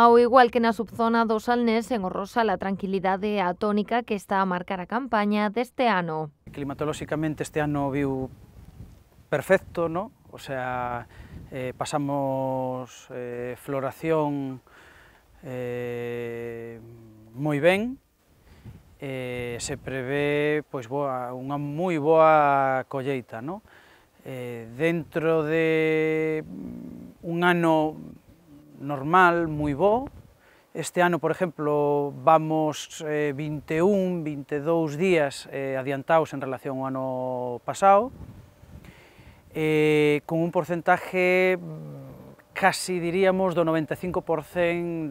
Ao igual que na subzona do Salnés, en Orrosa, a tranquilidade atónica que está a marcar a campaña deste ano. Climatolóxicamente este ano viu perfecto, no? o sea, eh, pasamos eh, floración eh, moi ben, eh, se prevé pois, boa, unha moi boa colleita. No? Eh, dentro de un ano normal, moi bo. Este ano, por exemplo, vamos eh, 21, 22 días eh, adiantados en relación ao ano pasado, eh, con un porcentaje mm, casi diríamos do 95%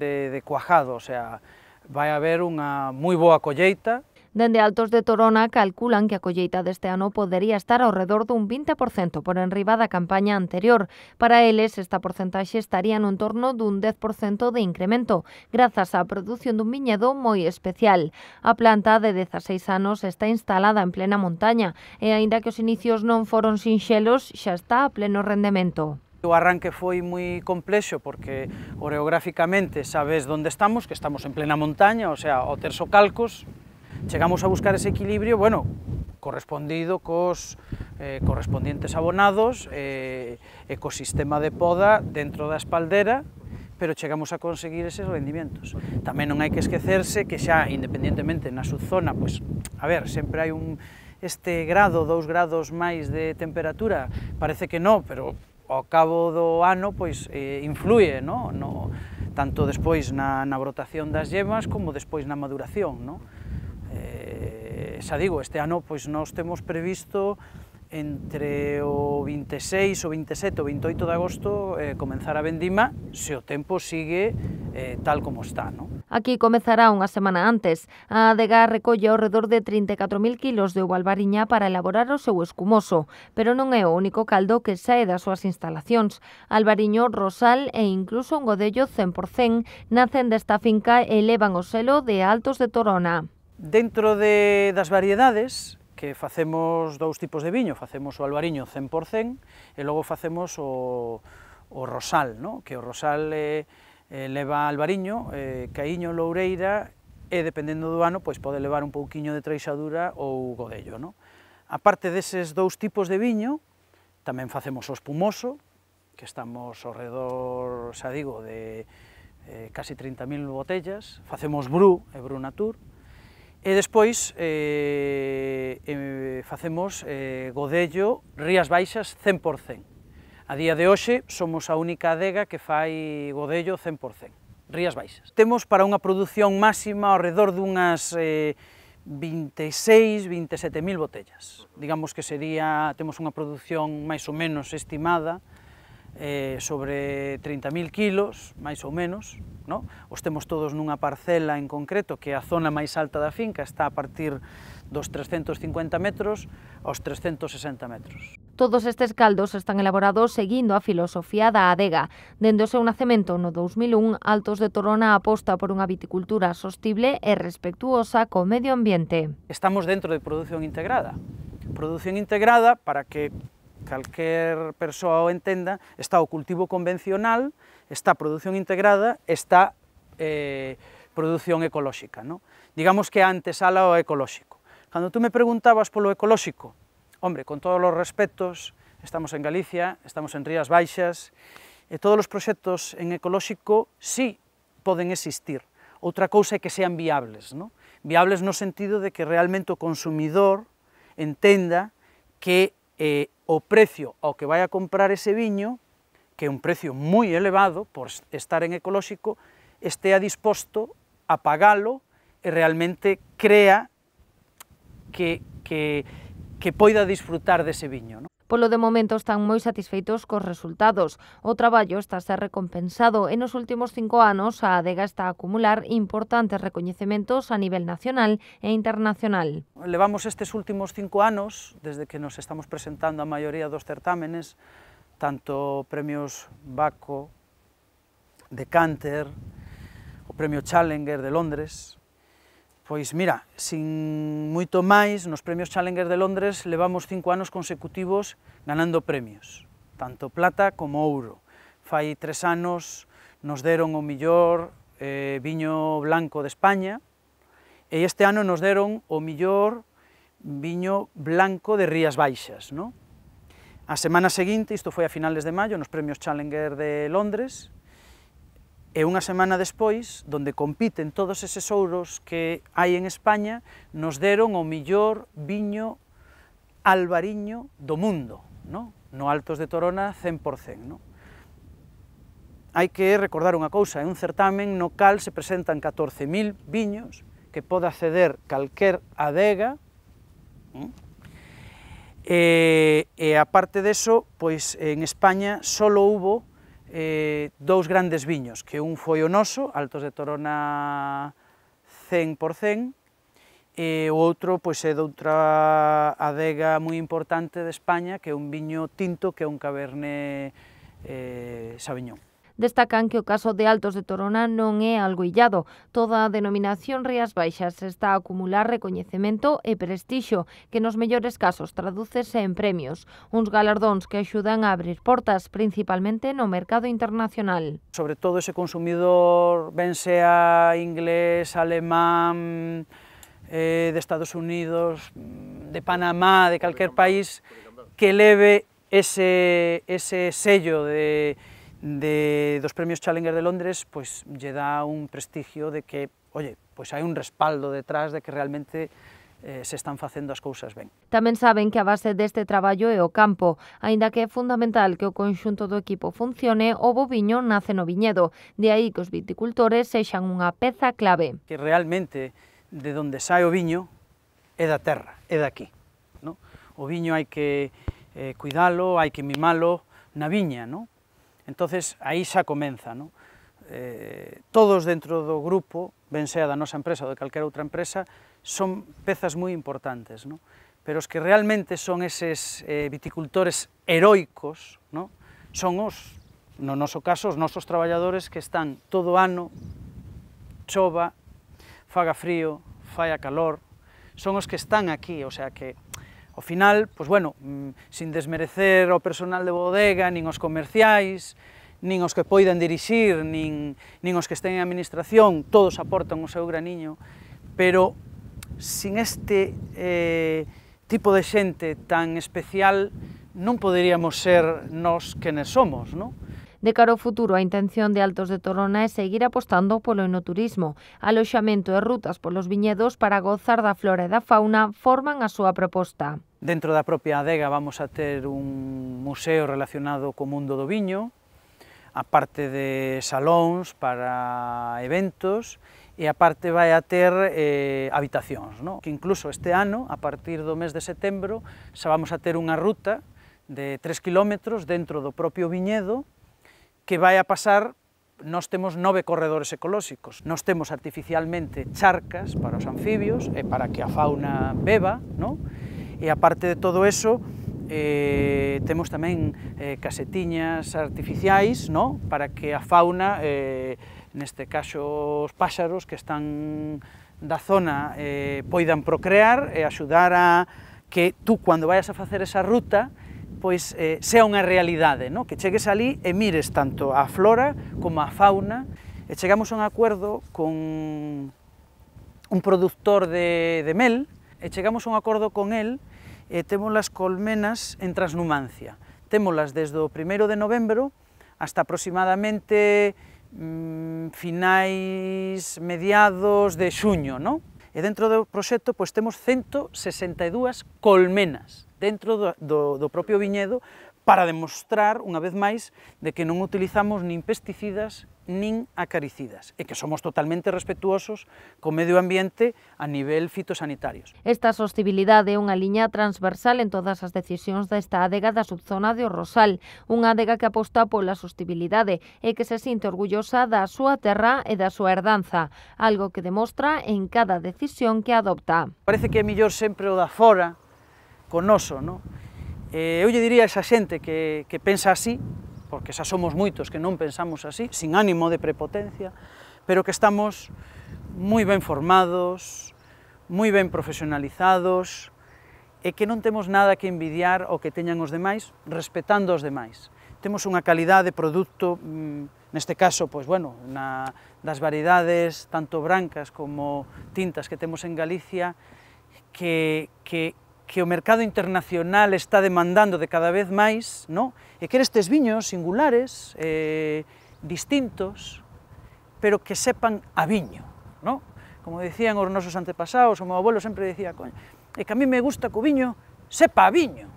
de, de cuajado, o sea, vai haber unha moi boa colleita, Dende Altos de Torona calculan que a colleita deste ano podería estar ao redor dun 20% por enriba da campaña anterior. Para eles, esta porcentaxe estaría no torno dun 10% de incremento, grazas á produción dun viñedo moi especial. A planta de 16 anos está instalada en plena montaña e, aínda que os inicios non foron sinxelos, xa está a pleno rendemento. O arranque foi moi complexo porque oreográficamente sabes onde estamos, que estamos en plena montaña, o sea, o Terso Calcos, Chegamos a buscar ese equilibrio, bueno, correspondido cos eh, correspondientes abonados, eh, ecosistema de poda dentro da espaldera, pero chegamos a conseguir eses rendimentos. Tamén non hai que esquecerse que xa, independentemente na subzona, pois, a ver, sempre hai un este grado, dous grados máis de temperatura, parece que non, pero ao cabo do ano pois eh, influe, no? no tanto despois na, na brotación das yemas como despois na maduración, no? xa digo, este ano pois nós temos previsto entre o 26, o 27, o 28 de agosto eh, comenzar a vendima se o tempo sigue eh, tal como está. No? Aquí comezará unha semana antes. A adega recolle ao redor de 34.000 kilos de uvalbariña para elaborar o seu escumoso, pero non é o único caldo que sae das súas instalacións. Albariño, rosal e incluso un godello 100% nacen desta finca e levan o selo de Altos de Torona. Dentro de, das variedades, que facemos dous tipos de viño, facemos o albariño 100% e logo facemos o, o rosal, no? que o rosal eh, eh leva albariño, eh, caíño, loureira e dependendo do ano pois pode levar un pouquiño de treixadura ou godello. No? A parte deses dous tipos de viño, tamén facemos o espumoso, que estamos ao redor, xa digo, de eh, casi 30.000 botellas, facemos brú e brú natur, E despois eh, eh, facemos eh, godello Rías Baixas 100%. A día de hoxe somos a única adega que fai godello 100%, Rías Baixas. Temos para unha produción máxima ao redor dunhas eh, 26, 27.000 botellas. Digamos que sería, temos unha produción máis ou menos estimada eh, sobre 30.000 kilos, máis ou menos, no? os temos todos nunha parcela en concreto, que é a zona máis alta da finca está a partir dos 350 metros aos 360 metros. Todos estes caldos están elaborados seguindo a filosofía da adega. Dende o seu nacemento no 2001, Altos de Torona aposta por unha viticultura sostible e respectuosa co medio ambiente. Estamos dentro de produción integrada. Produción integrada para que calquer persoa o entenda, está o cultivo convencional, está a produción integrada, está eh, produción ecolóxica. No? Digamos que antes ala o ecolóxico. Cando tú me preguntabas polo ecolóxico, hombre, con todos os respetos, estamos en Galicia, estamos en Rías Baixas, e todos os proxectos en ecolóxico sí poden existir. Outra cousa é que sean viables, no? viables no sentido de que realmente o consumidor entenda que eh, o precio ao que vai a comprar ese viño, que é un precio moi elevado por estar en ecolóxico, estea disposto a pagalo e realmente crea que, que, que poida disfrutar dese viño. Non? Polo de momento están moi satisfeitos cos resultados. O traballo está a ser recompensado e nos últimos cinco anos a adega está a acumular importantes recoñecementos a nivel nacional e internacional. Levamos estes últimos cinco anos, desde que nos estamos presentando a maioría dos certámenes, tanto premios Baco, Decanter, o premio Challenger de Londres, Pois mira, sin moito máis, nos premios Challenger de Londres levamos cinco anos consecutivos ganando premios, tanto plata como ouro. Fai tres anos nos deron o millor eh, viño blanco de España e este ano nos deron o millor viño blanco de Rías Baixas. No? A semana seguinte, isto foi a finales de maio, nos premios Challenger de Londres, E unha semana despois, donde compiten todos eses ouros que hai en España, nos deron o millor viño albariño do mundo, no, no Altos de Torona 100%. No? Hai que recordar unha cousa, é un certamen no cal se presentan 14.000 viños que pode acceder calquer adega, no? Eh, e, e aparte deso, pois en España só hubo eh, dous grandes viños, que un foi o noso, Altos de Torona 100%, e o outro pois, é doutra adega moi importante de España, que é un viño tinto, que é un cabernet eh, Sauvignon. Destacan que o caso de Altos de Torona non é algo illado. Toda a denominación Rías Baixas está a acumular recoñecemento e prestixo, que nos mellores casos tradúcese en premios, uns galardóns que axudan a abrir portas, principalmente no mercado internacional. Sobre todo ese consumidor, ben sea inglés, alemán, eh, de Estados Unidos, de Panamá, de calquer país, que leve ese, ese sello de de, dos premios Challenger de Londres, pois lle dá un prestigio de que, oye, pois hai un respaldo detrás de que realmente eh, se están facendo as cousas ben. Tamén saben que a base deste traballo é o campo, aínda que é fundamental que o conxunto do equipo funcione, o boviño nace no viñedo, de aí que os viticultores sexan unha peza clave. Que realmente de onde sai o viño é da terra, é daqui. No? O viño hai que eh, cuidalo, hai que mimalo na viña, no? Entonces, aí xa comeza, non? Eh, todos dentro do grupo, ben sea da nosa empresa ou de calquera outra empresa, son pezas moi importantes, non? Pero os que realmente son eses eh, viticultores heroicos, non? Son os, no noso caso, os nosos traballadores que están todo ano, chova, faga frío, faia calor, son os que están aquí, o sea que Ao final, pois bueno, mm, sin desmerecer ao personal de bodega, nin os comerciais, nin os que poidan dirixir, nin, nin os que estén en administración, todos aportan o seu graniño, pero sin este eh, tipo de xente tan especial non poderíamos ser nós quenes somos, non? De cara ao futuro, a intención de Altos de Torona é seguir apostando polo enoturismo. Aloxamento e rutas polos viñedos para gozar da flora e da fauna forman a súa proposta. Dentro da propia adega vamos a ter un museo relacionado co mundo do viño, a parte de salóns para eventos e a parte vai a ter eh, habitacións, no? que incluso este ano, a partir do mes de setembro, xa vamos a ter unha ruta de 3 km dentro do propio viñedo que vai a pasar nós temos nove corredores ecolóxicos, nós temos artificialmente charcas para os anfibios e para que a fauna beba, non? e aparte de todo eso, eh, temos tamén eh, casetiñas artificiais no? para que a fauna, eh, neste caso os páxaros que están da zona, eh, poidan procrear e axudar a que tú, cando vayas a facer esa ruta, pois eh, sea unha realidade, no? que chegues ali e mires tanto a flora como a fauna, e chegamos a un acuerdo con un productor de, de mel, e chegamos a un acordo con el, e temos as colmenas en Transnumancia. Témolas desde o 1 de novembro hasta aproximadamente mmm, finais mediados de xuño, no? E dentro do proxecto pois, temos 162 colmenas dentro do, do, do propio viñedo para demostrar, unha vez máis, de que non utilizamos nin pesticidas nin acaricidas e que somos totalmente respetuosos co medio ambiente a nivel fitosanitarios. Esta sostibilidade é unha liña transversal en todas as decisións desta adega da subzona de o Rosal, unha adega que aposta pola sostibilidade e que se sinte orgullosa da súa terra e da súa herdanza, algo que demostra en cada decisión que adopta. Parece que é millor sempre o da fora, con noso, non? Eh, eu lle diría a esa xente que, que pensa así, porque xa somos moitos que non pensamos así, sin ánimo de prepotencia, pero que estamos moi ben formados, moi ben profesionalizados, e que non temos nada que envidiar o que teñan os demais, respetando os demais. Temos unha calidade de produto, mm, neste caso, pois bueno, na, das variedades tanto brancas como tintas que temos en Galicia, que, que, que o mercado internacional está demandando de cada vez máis, no? e que estes viños singulares, eh, distintos, pero que sepan a viño. No? Como decían os nosos antepasados, o meu abuelo sempre decía, coño, e que a mí me gusta que o viño sepa a viño.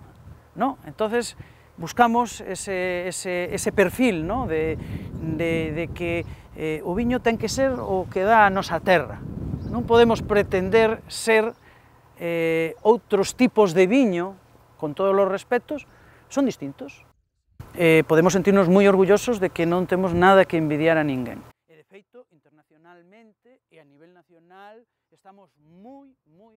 No? entonces buscamos ese, ese, ese perfil ¿no? de, de, de que eh, o viño ten que ser o que dá a nosa terra. Non podemos pretender ser eh, outros tipos de viño, con todos os respetos, son distintos. Eh, podemos sentirnos moi orgullosos de que non temos nada que envidiar a ninguén. E de feito, internacionalmente e a nivel nacional, estamos moi, moi